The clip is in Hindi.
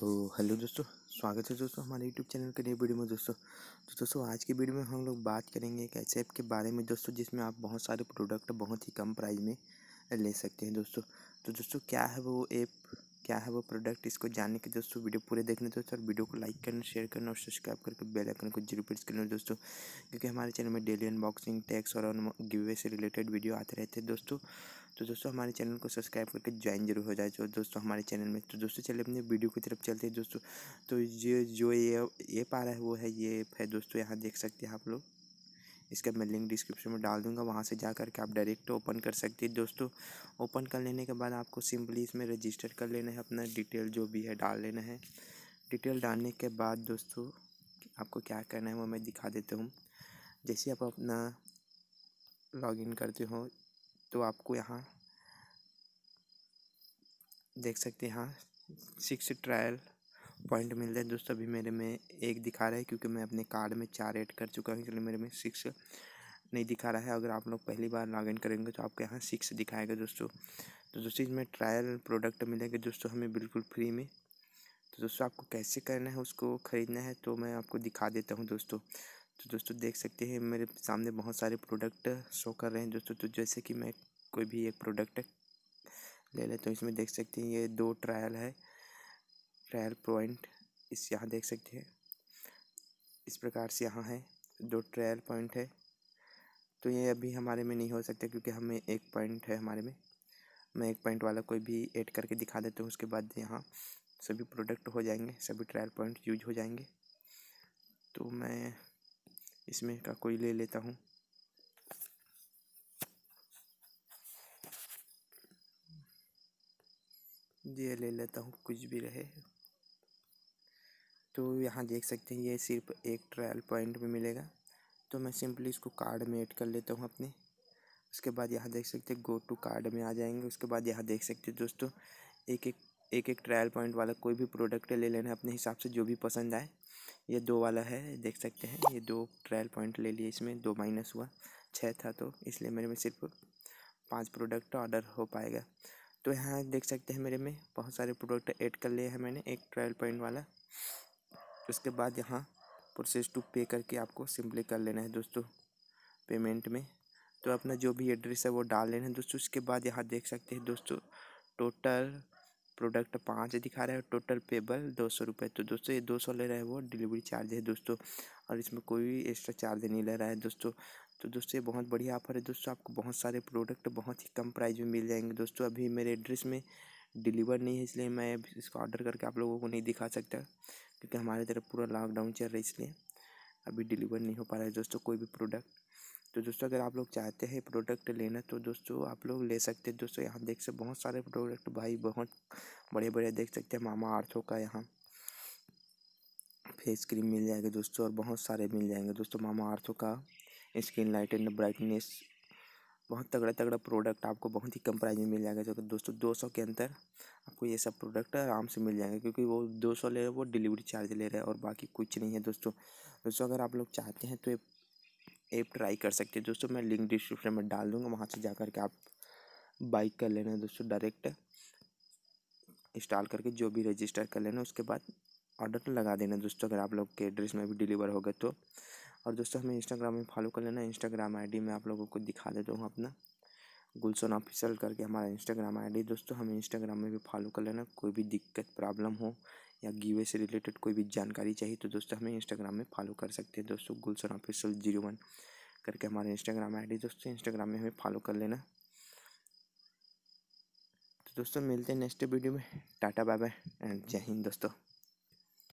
तो हेलो दोस्तों स्वागत है दोस्तों हमारे यूट्यूब चैनल के नई वीडियो में दोस्तों तो दोस्तों आज की वीडियो में हम लोग बात करेंगे एक ऐसे ऐप के बारे में दोस्तों जिसमें आप बहुत सारे प्रोडक्ट बहुत ही कम प्राइस में ले सकते हैं दोस्तों तो दोस्तों क्या है वो ऐप क्या है वो प्रोडक्ट इसको जानने के दोस्तों वीडियो पूरे देखने दोस्तों और वीडियो को लाइक करना शेयर करना और सब्सक्राइब करके बेल आइकन को जरूर प्रेस करना दोस्तों क्योंकि हमारे चैनल में डेली अनबॉक्सिंग टैक्स और गिवे से रिलेटेड वीडियो आते रहते हैं दोस्तों तो दोस्तों हमारे चैनल को सब्सक्राइब करके ज्वाइन जरूर हो जाए जो दोस्तों हमारे चैनल में तो दोस्तों चले अपने वीडियो की तरफ चलते हैं दोस्तों तो ये जो ये ये पा रहा है वो है ये है दोस्तों यहाँ देख सकते हैं आप लोग इसका मैं लिंक डिस्क्रिप्शन में डाल दूंगा वहाँ से जा कर के आप डायरेक्ट ओपन कर सकते हैं दोस्तों ओपन कर लेने के बाद आपको सिंपली इसमें रजिस्टर कर लेना है अपना डिटेल जो भी है डाल लेना है डिटेल डालने के बाद दोस्तों आपको क्या करना है वो मैं दिखा देता हूँ जैसे आप अपना लॉगिन करते हो तो आपको यहाँ देख सकते हैं हाँ सिक्स ट्रायल पॉइंट मिल रहे हैं दोस्तों अभी मेरे में एक दिखा रहा है क्योंकि मैं अपने कार्ड में चार ऐड कर चुका हूँ इसलिए मेरे में सिक्स नहीं दिखा रहा है अगर आप लोग पहली बार इन करेंगे तो आपके यहाँ सिक्स दिखाएगा दोस्तों तो दोस्तों इसमें ट्रायल प्रोडक्ट मिलेंगे दोस्तों हमें बिल्कुल फ्री में तो दोस्तों आपको कैसे करना है उसको ख़रीदना है तो मैं आपको दिखा देता हूँ दोस्तों तो दोस्तों देख सकते हैं मेरे सामने बहुत सारे प्रोडक्ट शो कर रहे हैं दोस्तों तो जैसे कि मैं कोई भी एक प्रोडक्ट ले लेते तो हैं इसमें देख सकते हैं ये दो ट्रायल है ट्रायल पॉइंट इस यहाँ देख सकते हैं इस प्रकार से यहाँ है दो ट्रायल पॉइंट है तो ये अभी हमारे में नहीं हो सकता क्योंकि हमें एक पॉइंट है हमारे में मैं एक पॉइंट वाला कोई भी ऐड करके दिखा देता हूँ उसके बाद यहाँ सभी प्रोडक्ट हो जाएंगे सभी ट्रायल पॉइंट यूज हो जाएंगे तो मैं इसमें का कोई ले लेता हूँ ये ले लेता हूँ कुछ भी रहे तो यहाँ देख सकते हैं ये सिर्फ एक ट्रायल पॉइंट में मिलेगा तो मैं सिंपली इसको कार्ड में ऐड कर लेता हूँ अपने उसके बाद यहाँ देख सकते हैं गो टू कार्ड में आ जाएंगे उसके बाद यहाँ देख सकते हैं दोस्तों एक एक एक एक ट्रायल पॉइंट वाला कोई भी प्रोडक्ट ले लेना अपने हिसाब से जो भी पसंद आए ये दो वाला है देख सकते हैं ये दो ट्रायल पॉइंट ले लिए इसमें दो माइनस हुआ छः था तो इसलिए मेरे में सिर्फ पाँच प्रोडक्ट ऑर्डर हो पाएगा तो यहाँ देख सकते हैं मेरे में बहुत सारे प्रोडक्ट ऐड कर लिए हैं मैंने एक ट्रायल पॉइंट वाला उसके बाद यहाँ प्रोसेस टू पे करके आपको सिंपली कर लेना है दोस्तों पेमेंट में तो अपना जो भी एड्रेस है वो डाल लेना है दोस्तों उसके बाद यहाँ देख सकते हैं दोस्तों टोटल प्रोडक्ट पाँच दिखा रहे हैं टोटल पेबल दो सौ रुपये तो दोस्तों ये दो सौ ले रहे हैं वो डिलीवरी चार्ज है दोस्तों और इसमें कोई एक्स्ट्रा चार्ज नहीं ले रहा है दोस्तों तो दोस्तों ये बहुत बढ़िया ऑफर है दोस्तों आपको बहुत सारे प्रोडक्ट बहुत ही कम प्राइस में मिल जाएंगे दोस्तों अभी मेरे एड्रेस में डिलीवर नहीं है इसलिए मैं इसको ऑर्डर करके आप लोगों को नहीं दिखा सकता क्योंकि हमारी तरफ पूरा लॉकडाउन चल रहा है इसलिए अभी डिलीवर नहीं हो पा रहा है दोस्तों कोई भी प्रोडक्ट तो दोस्तों अगर आप लोग चाहते हैं प्रोडक्ट लेना तो दोस्तों आप लोग ले सकते हैं दोस्तों यहाँ देख सकते बहुत सारे प्रोडक्ट भाई बहुत बड़े बड़े देख सकते हैं मामा आर्थों का यहाँ फेस क्रीम मिल जाएगा दोस्तों और बहुत सारे मिल जाएंगे दोस्तों मामा आर्थों का स्किन लाइट एंड ब्राइटनेस बहुत तगड़ा तगड़ा प्रोडक्ट आपको बहुत ही कम प्राइस में मिल जाएगा जो कि दोस्तों दो सौ के अंदर आपको ये सब प्रोडक्ट आराम से मिल जाएंगे क्योंकि वो दो सौ ले रहे हैं वो डिलीवरी चार्ज ले रहे हैं और बाकी कुछ नहीं है दोस्तों दोस्तों अगर आप लोग चाहते हैं तो ऐप ट्राई कर सकते हैं दोस्तों मैं लिंक डिस्क्रिप्शन में डाल दूँगा वहाँ से जा कर के आप बाइक कर लेना दोस्तों डायरेक्ट इंस्टॉल करके जो भी रजिस्टर कर लेना उसके बाद ऑर्डर लगा देना दोस्तों अगर आप लोग के एड्रेस में भी डिलीवर होगा तो और दोस्तों हमें इंस्टाग्राम में फॉलो कर लेना इंस्टाग्राम आईडी में आप लोगों को दिखा देता हूँ अपना गुलशन ऑफिशियल करके हमारा इंस्टाग्राम आईडी दोस्तों हमें इंस्टाग्राम में भी फॉलो कर लेना कोई भी दिक्कत प्रॉब्लम हो या गिवे से रिलेटेड कोई भी जानकारी चाहिए तो दोस्तों हमें इंस्टाग्राम में फॉलो कर सकते हैं दोस्तों गुलशन ऑफिशियल जीरो वन करके हमारा इंस्टाग्राम आईडी दोस्तों इंस्टाग्राम में हमें फॉलो कर लेना तो दोस्तों मिलते हैं नेक्स्ट वीडियो में टाटा बाय बाय एंड जय हिंद दोस्तों